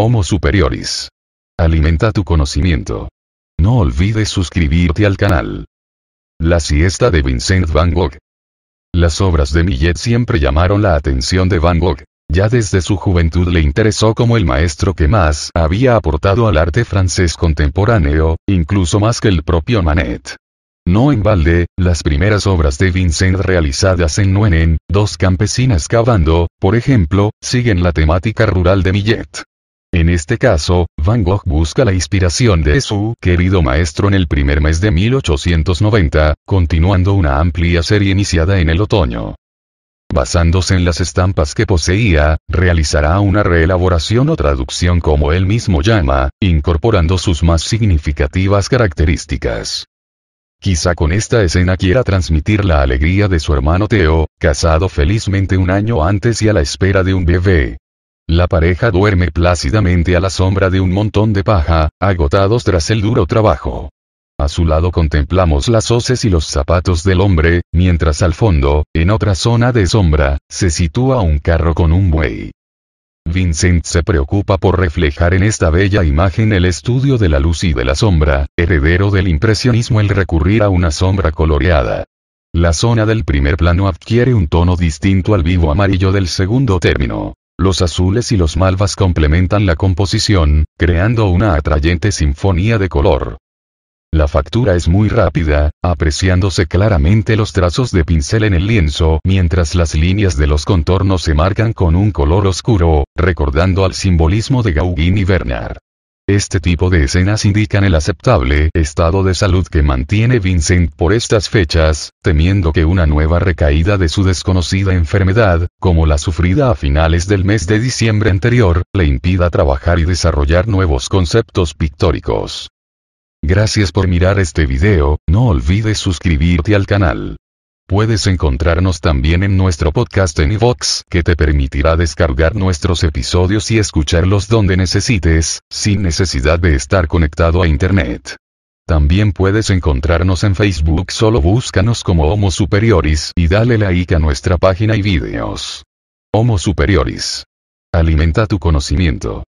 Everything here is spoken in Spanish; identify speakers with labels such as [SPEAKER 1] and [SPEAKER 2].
[SPEAKER 1] Homo Superioris. Alimenta tu conocimiento. No olvides suscribirte al canal. La siesta de Vincent Van Gogh. Las obras de Millet siempre llamaron la atención de Van Gogh. Ya desde su juventud le interesó como el maestro que más había aportado al arte francés contemporáneo, incluso más que el propio Manet. No en balde, las primeras obras de Vincent realizadas en Nuenen, dos campesinas cavando, por ejemplo, siguen la temática rural de Millet. En este caso, Van Gogh busca la inspiración de su querido maestro en el primer mes de 1890, continuando una amplia serie iniciada en el otoño. Basándose en las estampas que poseía, realizará una reelaboración o traducción como él mismo llama, incorporando sus más significativas características. Quizá con esta escena quiera transmitir la alegría de su hermano Teo, casado felizmente un año antes y a la espera de un bebé. La pareja duerme plácidamente a la sombra de un montón de paja, agotados tras el duro trabajo. A su lado contemplamos las hoces y los zapatos del hombre, mientras al fondo, en otra zona de sombra, se sitúa un carro con un buey. Vincent se preocupa por reflejar en esta bella imagen el estudio de la luz y de la sombra, heredero del impresionismo el recurrir a una sombra coloreada. La zona del primer plano adquiere un tono distinto al vivo amarillo del segundo término. Los azules y los malvas complementan la composición, creando una atrayente sinfonía de color. La factura es muy rápida, apreciándose claramente los trazos de pincel en el lienzo mientras las líneas de los contornos se marcan con un color oscuro, recordando al simbolismo de Gauguin y Bernard. Este tipo de escenas indican el aceptable estado de salud que mantiene Vincent por estas fechas, temiendo que una nueva recaída de su desconocida enfermedad, como la sufrida a finales del mes de diciembre anterior, le impida trabajar y desarrollar nuevos conceptos pictóricos. Gracias por mirar este video, no olvides suscribirte al canal. Puedes encontrarnos también en nuestro podcast en iVox, que te permitirá descargar nuestros episodios y escucharlos donde necesites, sin necesidad de estar conectado a Internet. También puedes encontrarnos en Facebook, solo búscanos como Homo Superioris y dale like a nuestra página y videos. Homo Superioris. Alimenta tu conocimiento.